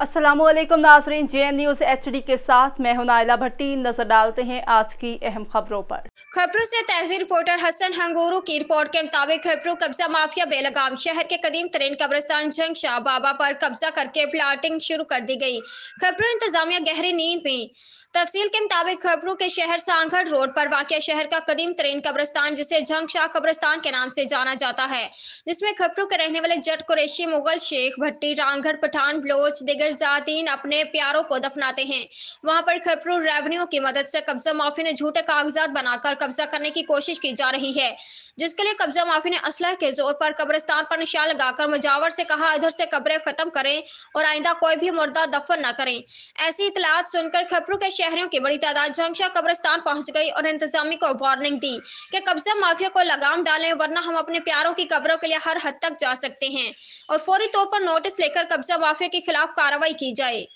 Aslam Nazreen J N news H D के साथ मैं हूं नायला भट्टी नजर डालते हैं आज की अहम खबरों पर खबरों से तहजीर रिपोर्टर हसन हंगोरू की रिपोर्ट के मुताबिक खबरों कब्जा माफिया बेलगाम शहर के कदीम तरीन कब्रस्तान जंग शाह बाबा पर कब्जा करके प्लाटिंग शुरू कर दी गई खबरों इंतजामिया गहरी नींद में तफसील के मुताबिक खबरों के शहर सांगढ़ रोड पर वाक़ शहर का कदीम तरीन कब्रस्तान जिसे झंग शाह कब्रस्तान के नाम से जाना जाता है जिसमें खबरों के रहने वाले जट कुरेशी मुगल शेख भट्टी रामगढ़ पठान बलोच दिगर जातीन अपने प्यारों को दफनाते हैं वहाँ पर खबरों रेवन्यू की मदद से कब्जा माफी ने झूठे कागजात बनाकर कब्जा करने की कोशिश की जा रही है जिसके लिए कब्जा माफी ने असलह के जोर पर कब्रस्तान पर निशान लगाकर मुजावर से कहा इधर से कब्रें खत्म करें और आइंदा कोई भी मुर्दा दफन न करें ऐसी इतलात सुनकर खबरों के शहरों की बड़ी तादाद जमशा कब्रस्तान पहुंच गई और इंतजामी को वार्निंग दी कि कब्जा माफिया को लगाम डालें वरना हम अपने प्यारों की कब्रों के लिए हर हद तक जा सकते हैं और फौरी तौर पर नोटिस लेकर कब्जा माफिया के खिलाफ कार्रवाई की जाए